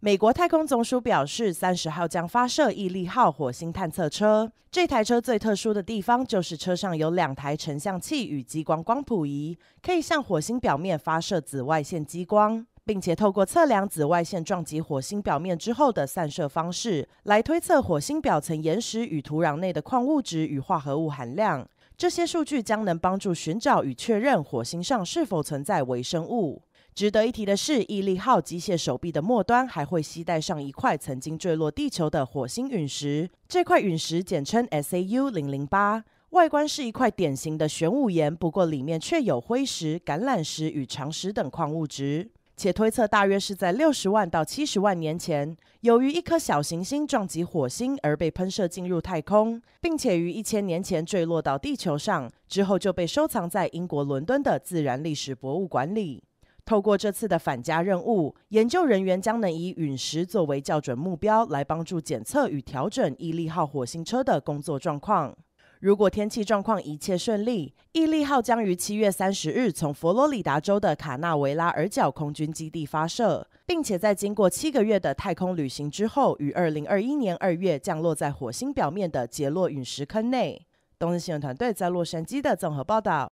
美国太空总署表示，三十号将发射毅力号火星探测车。这台车最特殊的地方就是车上有两台成像器与激光光谱仪，可以向火星表面发射紫外线激光，并且透过测量紫外线撞击火星表面之后的散射方式，来推测火星表层岩石与土壤内的矿物质与化合物含量。这些数据将能帮助寻找与确认火星上是否存在微生物。值得一提的是，毅力号机械手臂的末端还会携带上一块曾经坠落地球的火星陨石。这块陨石简称 S A U 零零八，外观是一块典型的玄武岩，不过里面却有灰石、橄榄石与长石等矿物质。且推测大约是在六十万到七十万年前，由于一颗小行星撞击火星而被喷射进入太空，并且于一千年前坠落到地球上，之后就被收藏在英国伦敦的自然历史博物馆里。透过这次的反加任务，研究人员将能以陨石作为校准目标，来帮助检测与调整毅力号火星车的工作状况。如果天气状况一切顺利，毅力号将于七月三十日从佛罗里达州的卡纳维拉尔角空军基地发射，并且在经过七个月的太空旅行之后，于二零二一年二月降落在火星表面的杰洛陨石坑内。东日新闻团队在洛杉矶的综合报道。